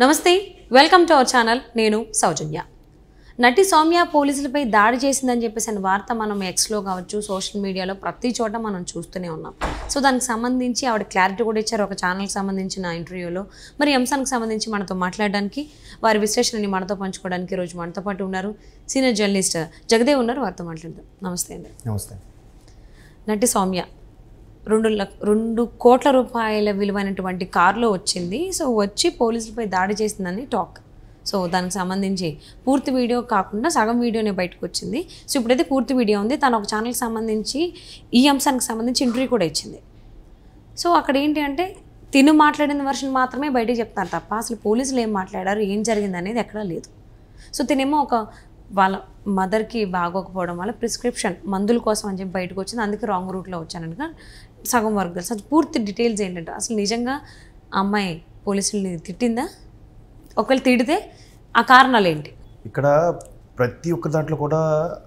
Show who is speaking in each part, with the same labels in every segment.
Speaker 1: నమస్తే welcome to our channel నేను సౌజన్య నటి సౌమ్య పోలీసులపై దాడి చేసిందని చెప్పేసి వార్త మనం ఎక్స్లో కావచ్చు సోషల్ మీడియాలో ప్రతి చోట మనం చూస్తూనే ఉన్నాం సో దానికి సంబంధించి ఆవిడ క్లారిటీ కూడా ఇచ్చారు ఒక ఛానల్కి సంబంధించిన ఇంటర్వ్యూలో మరి అంశానికి సంబంధించి మనతో మాట్లాడడానికి వారి విశ్లేషణని మనతో పంచుకోవడానికి ఈరోజు మనతో పాటు ఉన్నారు సీనియర్ జర్నలిస్ట్ జగదేవ్ ఉన్నారు వారితో మాట్లాడదాం నమస్తే అండి నమస్తే నటి సౌమ్య రెండు రెండు కోట్ల రూపాయల విలువైనటువంటి కారులో వచ్చింది సో వచ్చి పోలీసులపై దాడి చేసిందని టాక్ సో దానికి సంబంధించి పూర్తి వీడియో కాకుండా సగం వీడియోనే బయటకు వచ్చింది సో ఇప్పుడైతే పూర్తి వీడియో ఉంది తను ఒక ఛానల్కి సంబంధించి ఈ అంశానికి సంబంధించి ఇంటర్వ్యూ కూడా ఇచ్చింది సో అక్కడ ఏంటి అంటే తిను మాట్లాడిన వర్షన్ మాత్రమే బయటకు చెప్తారు తప్ప అసలు పోలీసులు ఏం మాట్లాడారు ఏం జరిగింది అనేది ఎక్కడా లేదు సో తినేమో ఒక వాళ్ళ మదర్కి బాగోకపోవడం వల్ల ప్రిస్క్రిప్షన్ మందుల కోసం అని చెప్పి బయటకు వచ్చింది అందుకే రాంగ్ రూట్లో వచ్చాను సగం వరకు తెలుసు అది పూర్తి డీటెయిల్స్ ఏంటంటే అసలు నిజంగా ఆ అమ్మాయి పోలీసుల్ని తిట్టిందా ఒకవేళ తిడితే ఆ కారణాలు ఏంటి
Speaker 2: ఇక్కడ ప్రతి ఒక్క దాంట్లో కూడా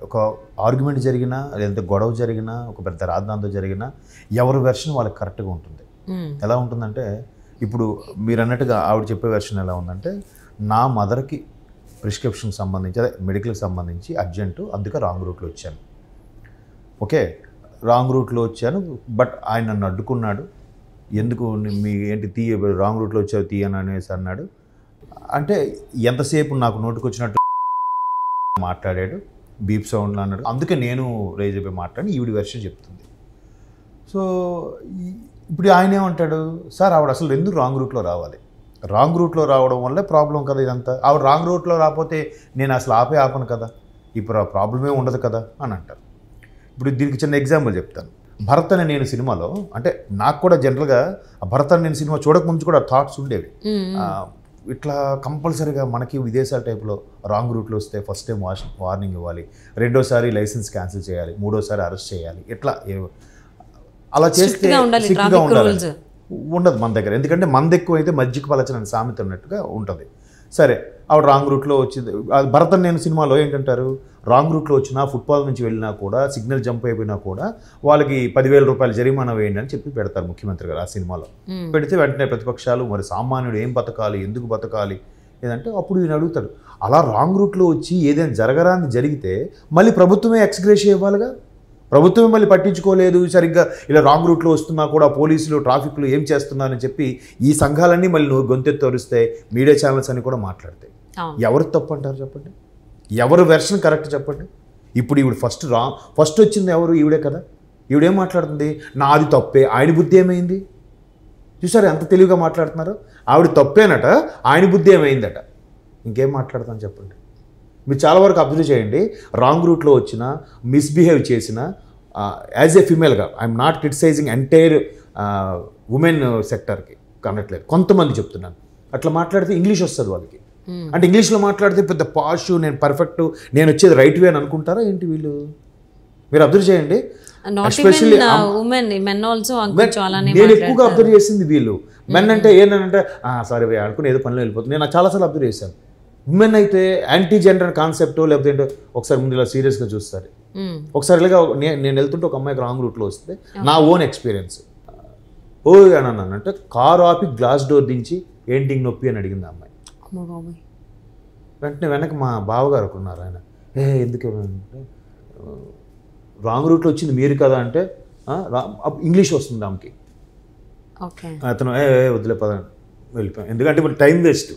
Speaker 2: ఒక ఆర్గ్యుమెంట్ జరిగినా లేదంటే గొడవ జరిగినా ఒక పెద్ద రాజధానితో జరిగినా ఎవరి వెర్షన్ వాళ్ళకి కరెక్ట్గా ఉంటుంది ఎలా ఉంటుందంటే ఇప్పుడు మీరు అన్నట్టుగా ఆవిడ చెప్పే వెర్షన్ ఎలా ఉందంటే నా మదర్కి ప్రిస్క్రిప్షన్ సంబంధించి అదే మెడికల్కి సంబంధించి అర్జెంటు అందుకే రాంగ్ రూట్లో వచ్చాను ఓకే రాంగ్ రూట్లో వచ్చాను బట్ ఆయన నన్ను అడ్డుకున్నాడు ఎందుకు మీ ఏంటి తీయ రాంగ్ రూట్లో వచ్చావు తీయను అనేసి అన్నాడు అంటే ఎంతసేపు నాకు నోటుకొచ్చినట్టు మాట్లాడాడు బీప్ సౌండ్లో అన్నాడు అందుకే నేను రేజ్ అయిపోయి మాట్లాడి ఈవిడి వెర్షన్ చెప్తుంది సో ఇప్పుడు ఆయన ఏమంటాడు సార్ ఆవిడ అసలు ఎందుకు రాంగ్ రూట్లో రావాలి రాంగ్ రూట్లో రావడం వల్లే ప్రాబ్లం కదా ఇదంతా ఆవిడ రాంగ్ రూట్లో రాకపోతే నేను అసలు ఆపే ఆపను కదా ఇప్పుడు ఆ ప్రాబ్లమే ఉండదు కదా అని అంటారు ఇప్పుడు దీనికి చిన్న ఎగ్జాంపుల్ చెప్తాను భరత్ అనే నేను సినిమాలో అంటే నాకు కూడా జనరల్గా భరత్ అనే నేను సినిమా చూడకముందు కూడా థాట్స్ ఉండేవి ఇట్లా కంపల్సరీగా మనకి విదేశాల టైప్లో రాంగ్ రూట్లో వస్తే ఫస్ట్ టైం వాష్ వార్నింగ్ ఇవ్వాలి రెండోసారి లైసెన్స్ క్యాన్సిల్ చేయాలి మూడోసారి అరెస్ట్ చేయాలి ఇట్లా అలా చేస్తే సిక్గా ఉండాలి ఉండదు మన దగ్గర ఎందుకంటే మంది ఎక్కువ అయితే మజ్జిగ పలచన సామెత ఉన్నట్టుగా ఉంటుంది సరే ఆవిడ రాంగ్ రూట్లో వచ్చింది భరతన్ నేను సినిమాలో ఏంటంటారు రాంగ్ రూట్లో వచ్చినా ఫుట్పాత్ నుంచి వెళ్ళినా కూడా సిగ్నల్ జంప్ అయిపోయినా కూడా వాళ్ళకి పదివేల రూపాయలు జరిమానా వేయండి అని చెప్పి పెడతారు ముఖ్యమంత్రి గారు ఆ సినిమాలో పెడితే వెంటనే ప్రతిపక్షాలు మరి సామాన్యుడు ఏం బతకాలి ఎందుకు బతకాలి ఏదంటే అప్పుడు ఈయన అడుగుతాడు అలా రాంగ్ రూట్లో వచ్చి ఏదైనా జరగరాని జరిగితే మళ్ళీ ప్రభుత్వమే ఎక్స్గ్రేష్ ఇవ్వాలిగా ప్రభుత్వం మళ్ళీ పట్టించుకోలేదు సరిగ్గా ఇలా రాంగ్ రూట్లో వస్తున్నా కూడా పోలీసులు ట్రాఫిక్లు ఏం చేస్తున్నారని చెప్పి ఈ సంఘాలన్నీ మళ్ళీ గొంతెత్తు అరుస్తాయి మీడియా ఛానల్స్ అని కూడా మాట్లాడతాయి ఎవరు తప్పు అంటారు చెప్పండి ఎవరు వెర్షన్ కరెక్ట్ చెప్పండి ఇప్పుడు ఈవిడ ఫస్ట్ రా ఫస్ట్ వచ్చింది ఎవరు ఈవిడే కదా ఈవిడేం మాట్లాడుతుంది నాది తప్పే ఆయన బుద్ధి ఏమైంది చూసారు ఎంత తెలివిగా మాట్లాడుతున్నారు ఆవిడ తప్పేనట ఆయన బుద్ధి ఏమైందట ఇంకేం మాట్లాడతాను చెప్పండి మీరు చాలా వరకు అబ్జర్వ్ చేయండి రాంగ్ రూట్లో వచ్చిన మిస్బిహేవ్ చేసిన యాజ్ ఏ ఫిమేల్గా I'm not criticising entire women సెక్టర్కి కనట్లేదు కొంతమంది చెప్తున్నాను అట్లా మాట్లాడితే ఇంగ్లీష్ వస్తుంది వాళ్ళకి Hmm. అంటే ఇంగ్లీష్లో మాట్లాడితే పెద్ద పాషు నేను పర్ఫెక్ట్ నేను వచ్చేది రైట్ వే అని అనుకుంటారా ఏంటి వీళ్ళు మీరు అబ్జర్వ్ చేయండి
Speaker 1: uh, uh, నేను ఎక్కువగా అబ్జర్వ్
Speaker 2: చేసింది వీళ్ళు మెన్ hmm. అంటే ఏంటంటే సారీ అనుకుని ఏదో పనిలో వెళ్ళిపోతుంది నేను చాలాసార్లు అబ్జర్వ్ చేశాను ఉమెన్ అయితే యాంటీ జెండర్ కాన్సెప్ట్ లేకపోతే ఏంటో ఒకసారి ముందు ఇలా సీరియస్గా చూస్తారు hmm. ఒకసారి ఇలాగా నేను వెళ్తుంటే ఒక అమ్మాయికి రాంగ్ రూట్లో వస్తే నా ఓన్ ఎక్స్పీరియన్స్ ఓ అని అన్నానంటే కారు ఆపి గ్లాస్ డోర్ దించి ఏంటి నొప్పి అని అడిగింది అమ్మాయి అమ్మ బాబు వెంటనే వెనక మా బావగారు ఉన్నారు ఆయన ఏ ఎందుకు రాంగ్ రూట్లో వచ్చింది మీరు కదా అంటే ఇంగ్లీష్ వస్తుంది ఆమెకి అతను ఏ వదిలే పద వెళ్ళిపోయాం ఎందుకంటే ఇప్పుడు టైం వేస్ట్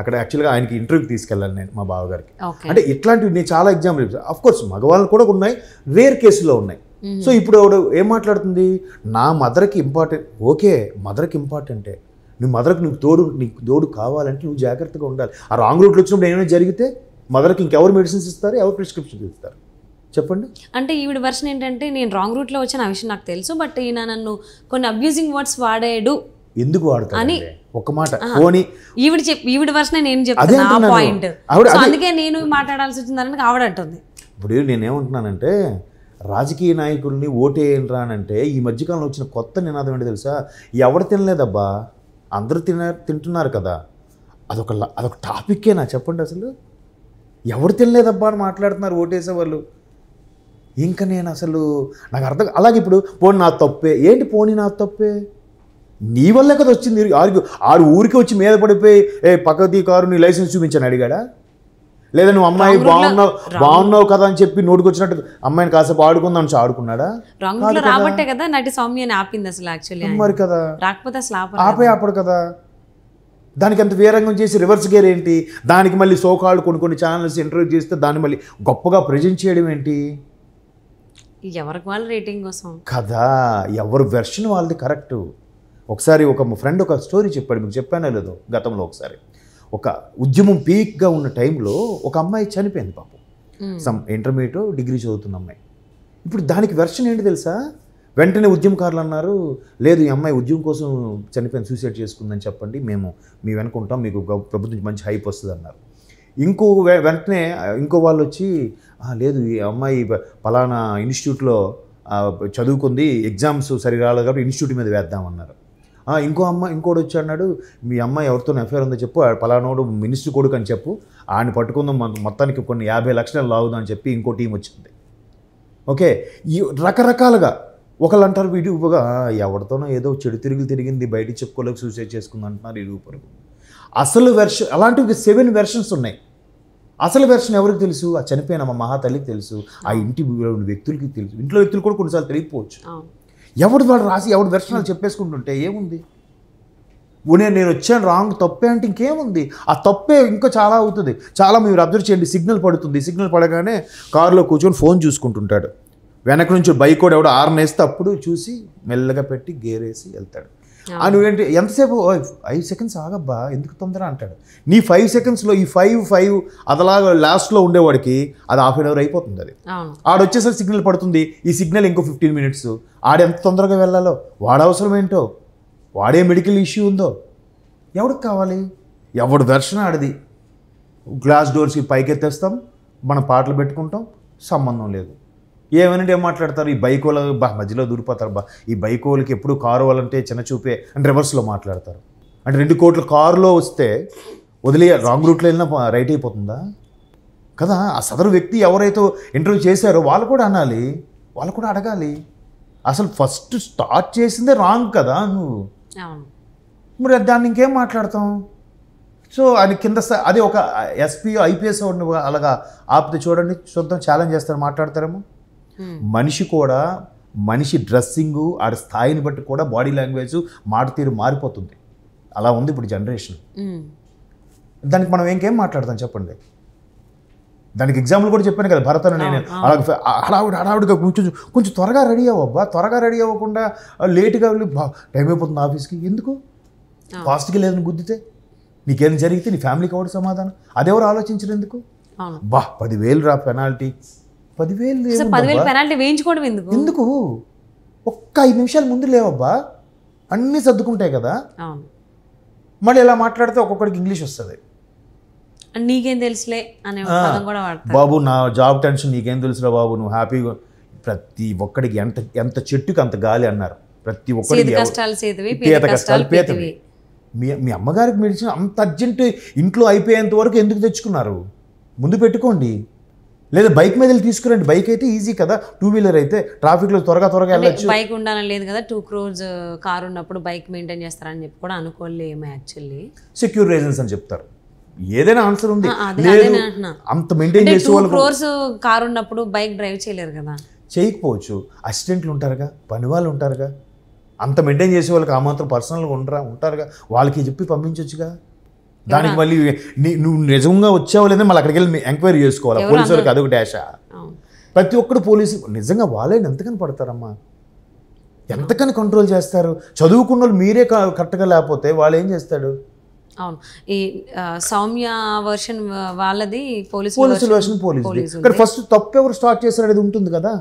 Speaker 2: అక్కడ యాక్చువల్గా ఆయనకి ఇంటర్వ్యూకి తీసుకెళ్ళాను నేను మా బావగారికి అంటే ఇట్లాంటివి నేను చాలా ఎగ్జాంపుల్ ఇస్తాను అఫ్ కోర్స్ మగవాళ్ళు కూడా ఉన్నాయి వేర్ కేసులో ఉన్నాయి సో ఇప్పుడు ఎవడు ఏం మాట్లాడుతుంది నా మదర్కి ఇంపార్టెంట్ ఓకే మదర్కి ఇంపార్టెంటే నువ్వు మదర్కి నువ్వు తోడు నీకు తోడు కావాలంటే నువ్వు జాగ్రత్తగా ఉండాలి ఆ రాంగ్ రూట్లో వచ్చినప్పుడు ఏమైనా జరిగితే మదర్కి ఇంకెవరు మెడిసిన్స్ ఇస్తారు ఎవరు ప్రిస్క్రిప్షన్ ఇస్తారు చెప్పండి
Speaker 1: అంటే ఈవిడ వర్షన్ ఏంటంటే నేను రాంగ్ రూట్లో వచ్చిన విషయం నాకు తెలుసు బట్ ఈయన నన్ను కొన్ని అబ్యూజింగ్ వర్డ్స్ వాడాడు
Speaker 2: ఎందుకు వాడతాడు అని ఒక మాట పోనీ
Speaker 1: ఈవిడ చెప్పి ఈవిడ వర్షన్ నేను చెప్తాను పాయింట్ అందుకే నేను మాట్లాడాల్సి వచ్చిందని ఆవిడ అంటుంది
Speaker 2: ఇప్పుడు నేనేమంటున్నానంటే రాజకీయ నాయకుల్ని ఓటేయండి రానంటే ఈ మధ్యకాలంలో వచ్చిన కొత్త నినాదం ఏంటి తెలుసా ఎవడు తినలేదబ్బా అందరూ తిన తింటున్నారు కదా అదొక అదొక నా చెప్పండి అసలు ఎవరు తినలేదబ్బా అని మాట్లాడుతున్నారు ఓటేసే వాళ్ళు ఇంకా నేను అసలు నాకు అర్థం అలాగే ఇప్పుడు పోనీ నా తప్పే ఏంటి పోనీ నా తప్పే నీ వల్లే కదా వచ్చింది ఆరు ఆరు ఊరికి వచ్చి మీద పడిపోయి ఏ పక్కది కారు నీ లైసెన్స్ చూపించని అడిగాడా లేదా నువ్వు అమ్మాయి బాగున్నావు బాగున్నావు కదా అని చెప్పి నోటికొచ్చినట్టు అమ్మాయిని కాసేపు ఆడుకుందాం ఆడుకున్నాడా
Speaker 1: రాబట్టే కదా నటి సౌమ్య ఆపింది అసలు యాక్చువల్లీ మరి కదా రాకపోతే అసలు ఆపే
Speaker 2: ఆపడు కదా దానికి అంత వీరంగం చేసి రివర్స్ గేర్ ఏంటి దానికి మళ్ళీ సోకాళ్ళు కొన్ని కొన్ని ఛానల్స్ ఇంటర్వ్యూ చేస్తే దాన్ని మళ్ళీ గొప్పగా ప్రజెంట్ చేయడం ఏంటి
Speaker 1: ఎవరికి వాళ్ళ రేటింగ్ కోసం
Speaker 2: కదా ఎవరు వెర్షన్ వాళ్ళది కరెక్ట్ ఒకసారి ఒక ఫ్రెండ్ ఒక స్టోరీ చెప్పాడు మీకు చెప్పానో లేదు గతంలో ఒకసారి ఒక ఉద్యమం పీక్గా ఉన్న టైంలో ఒక అమ్మాయి చనిపోయింది పాపం hmm. సమ్ ఇంటర్మీడియట్ డిగ్రీ చదువుతున్న అమ్మాయి ఇప్పుడు దానికి వెర్షన్ ఏంటి తెలుసా వెంటనే ఉద్యమకారులు అన్నారు లేదు ఈ అమ్మాయి ఉద్యమం కోసం చనిపోయిన సూసైడ్ చేసుకుందని చెప్పండి మేము మీ వెనుకుంటాం మీకు ప్రభుత్వం మంచి హైప్ వస్తుంది అన్నారు ఇంకో వెంటనే ఇంకో వాళ్ళు వచ్చి లేదు ఈ అమ్మాయి పలానా ఇన్స్టిట్యూట్లో చదువుకుంది ఎగ్జామ్స్ సరిగా రాలేదు కాబట్టి ఇన్స్టిట్యూట్ మీద వేద్దామన్నారు ఇంకో అమ్మ ఇంకోటి వచ్చి అన్నాడు మీ అమ్మాయి ఎవరితో అఫేర్ ఉందో చెప్పు పలానోడు మినిస్టర్ కొడుకు అని చెప్పు ఆయన పట్టుకుందాం మొత్తానికి కొన్ని యాభై లక్షలు లాగుదా అని చెప్పి ఇంకో టీం వచ్చింది ఓకే ఈ రకరకాలుగా ఒకళ్ళు అంటారు వీటి ఇవ్వగా ఎవరితోనో ఏదో చెడు తిరుగులు తిరిగింది బయట చెప్పుకోలేక సూసైడ్ చేసుకుంది అంటున్నారు ఇరుగు పొరుగు అసలు వెర్షన్ అలాంటివి సెవెన్ వెర్షన్స్ ఉన్నాయి అసలు వెర్షన్ ఎవరికి తెలుసు ఆ చనిపోయిన మా మహాతల్లికి తెలుసు ఆ ఇంటి వ్యక్తులకి తెలుసు ఇంట్లో వ్యక్తులు కూడా కొన్నిసార్లు తెలియకపోవచ్చు ఎవరి వాడు రాసి ఎవరి దర్శనాలు చెప్పేసుకుంటుంటే ఏముంది ఉనే నేను వచ్చాను రాంగ్ తప్పే అంటే ఇంకేముంది ఆ తప్పే ఇంకా చాలా అవుతుంది చాలా మీరు అబ్జర్వ్ చేయండి సిగ్నల్ పడుతుంది సిగ్నల్ పడగానే కారులో కూర్చొని ఫోన్ చూసుకుంటుంటాడు వెనక నుంచి బైక్ కూడా ఎవడో ఆర్నేస్తే అప్పుడు చూసి మెల్లగా పెట్టి గేరేసి వెళ్తాడు ఆ నువ్వేంటి ఎంతసేపు ఐదు సెకండ్స్ ఆగబ్బా ఎందుకు తొందర అంటాడు నీ ఫైవ్ సెకండ్స్లో ఈ ఫైవ్ ఫైవ్ అదలాగా లాస్ట్లో ఉండేవాడికి అది హాఫ్ అన్ అవర్ అయిపోతుంది అది ఆడొచ్చేసరికి సిగ్నల్ పడుతుంది ఈ సిగ్నల్ ఇంకో ఫిఫ్టీన్ మినిట్స్ ఆడెంత తొందరగా వెళ్ళాలో వాడవసరం ఏంటో వాడే మెడికల్ ఇష్యూ ఉందో ఎవడికి కావాలి ఎవడు దర్శన ఆడిది గ్లాస్ డోర్స్కి పైకెత్తేస్తాం మన పాటలు పెట్టుకుంటాం సంబంధం లేదు ఏమనంటే ఏం మాట్లాడతారు ఈ బైక్ వాళ్ళు బా మధ్యలో దూరిపోతారు బా ఈ బైక్ వాళ్ళకి ఎప్పుడు కారు వాళ్ళంటే చిన్న చూపే అని రివర్స్లో మాట్లాడతారు అంటే రెండు కోట్ల కారులో వస్తే వదిలే రాంగ్ రూట్లో వెళ్ళినా రైట్ అయిపోతుందా కదా ఆ సదరు వ్యక్తి ఎవరైతే ఇంటర్వ్యూ చేశారో వాళ్ళు కూడా అనాలి వాళ్ళు కూడా అడగాలి అసలు ఫస్ట్ స్టార్ట్ చేసిందే రాంగ్ కదా నువ్వు మరి దాన్ని ఇంకేం మాట్లాడతాం సో ఆయన కింద అదే ఒక ఎస్పీ ఐపీఎస్ అలాగా ఆపితే చూడండి చూద్దాం ఛాలెంజ్ చేస్తారు మాట్లాడతారేమో మనిషి కూడా మనిషి డ్రెస్సింగ్ ఆడ స్థాయిని బట్టి కూడా బాడీ లాంగ్వేజ్ మాట తీరు మారిపోతుంది అలా ఉంది ఇప్పుడు జనరేషన్ దానికి మనం ఇంకేం మాట్లాడతాం చెప్పండి దానికి ఎగ్జాంపుల్ కూడా చెప్పాను కదా భరత్ నేను అలాగే హడావుడి హడావుడిగా కొంచెం కొంచెం త్వరగా రెడీ అవ్వబ్బా త్వరగా రెడీ అవ్వకుండా లేటుగా వెళ్ళి టైం అయిపోతుంది ఆఫీస్కి ఎందుకు ఫాస్ట్కి లేదని గుద్దితే నీకేం జరిగితే నీ ఫ్యామిలీకి ఎవరు సమాధానం అదెవరు ఆలోచించరు ఎందుకు బా పదివేలు రా పెనాల్టీ పదివేలు
Speaker 1: ఎందుకు ఎందుకు ఒక్క ఐదు నిమిషాలు ముందు లేవబ్బా
Speaker 2: అన్నీ సర్దుకుంటాయి కదా మళ్ళీ ఇలా మాట్లాడితే ఒక్కొక్కడికి ఇంగ్లీష్ వస్తుంది
Speaker 1: నీకేం తెలుసులే అనే బాబు
Speaker 2: నా జాబ్ టెన్షన్ నీకేం తెలుసులే బాబు నువ్వు హ్యాపీగా ప్రతి ఒక్కడికి ఎంత ఎంత చెట్టుకి అంత గాలి అన్నారు ప్రతి
Speaker 1: ఒక్కరికి
Speaker 2: మీ మీ అమ్మగారికి మెడిసిన్ అంత అర్జెంటు ఇంట్లో అయిపోయేంత వరకు ఎందుకు తెచ్చుకున్నారు ముందు పెట్టుకోండి లేదా బైక్ మీద తీసుకురండి బైక్ అయితే ఈజీ కదా టూ వీలర్ అయితే ట్రాఫిక్ లో త్వరగా త్వరగా వెళ్ళచ్చు
Speaker 1: బైక్ ఉండాలని లేదు కదా టూ క్రోర్స్ కారు ఉన్నప్పుడు బైక్ మెయింటైన్ చేస్తారని చెప్పి కూడా అనుకోలేము యాక్చువల్లీ
Speaker 2: సెక్యూర్ రీజన్స్ అని చెప్తారు ఏదైనా ఆన్సర్ ఉంది లేదు అంత మెయింటైన్ చేసే వాళ్ళు క్రోర్స్
Speaker 1: కారు ఉన్నప్పుడు బైక్ డ్రైవ్ చేయలేరు కదా
Speaker 2: చేయకపోవచ్చు అసిస్టెంట్లు ఉంటారుగా పని వాళ్ళు ఉంటారుగా అంత మెయింటైన్ చేసే వాళ్ళకి ఆ మాత్రం పర్సనల్గా ఉంటారు ఉంటారుగా వాళ్ళకి చెప్పి పంపించవచ్చుగా దానికి మళ్ళీ నువ్వు నిజంగా వచ్చావు లేదా మళ్ళీ అక్కడికి వెళ్ళి ఎంక్వైరీ చేసుకోవాలి పోలీసు వాళ్ళకి అదొక డాష ప్రతి ఒక్కడు పోలీసు నిజంగా వాళ్ళే ఎంతకని పడతారమ్మా ఎంతకని కంట్రోల్ చేస్తారు చదువుకున్న వాళ్ళు మీరే కరెక్ట్గా లేకపోతే వాళ్ళు ఏం చేస్తాడు
Speaker 1: అవును ఈ సౌమ్య వర్షన్ వాళ్ళది police police version police first
Speaker 2: తప్పు ఎవరు స్టార్ట్ చేశారు అనేది ఉంటుంది కదా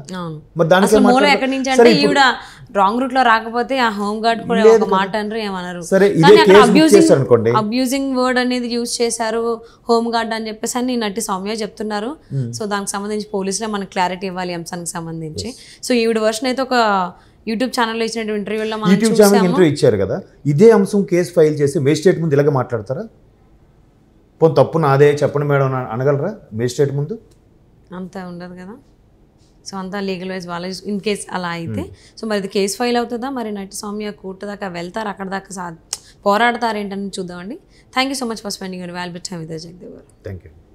Speaker 2: మరి దానికి ఎక్కడి నుంచి అంటే ఈవిడ
Speaker 1: రాంగ్ రూట్ లో రాకపోతే ఆ హోమ్ గార్డ్ కూడా ఒక మాట అనరు ఏమనరు అబ్యూజింగ్ అబ్యూజింగ్ వర్డ్ అనేది యూజ్ చేశారు హోమ్ గార్డ్ అని చెప్పేసి అని నటి సౌమ్య చెప్తున్నారు hmm. సో దానికి సంబంధించి పోలీసులే మనకు క్లారిటీ ఇవ్వాలి అంశానికి సంబంధించి సో ఈవిడ వర్షన్ అయితే ఒక యూట్యూబ్ ఛానల్లో ఇచ్చినటువంటి ఇంటర్వ్యూలో యూట్యూబ్ ఛానల్ ఇంటర్వ్యూ
Speaker 2: ఇచ్చారు కదా ఇదే అంశం కేసు ఫైల్ చేసి మేజిస్ట్రేట్ ముందు ఇలాగే మాట్లాడతారా పోనీ తప్పు నాదే చెప్పండి మేడం అనగలరా మేజిస్ట్రేట్ ముందు
Speaker 1: అంత ఉండదు కదా సో అంతా లీగల్ వైజ్ వాళ్ళ ఇన్ కేస్ అలా అయితే hmm. సో మరి ఇది కేసు ఫైల్ అవుతుందా మరి నటి ఆ కోర్టు దాకా వెళ్తారు అక్కడ దాకా సా పోరాడతారు ఏంటని చూద్దామండి thank you so much for spending valuable valuable time Jagadev garu thank you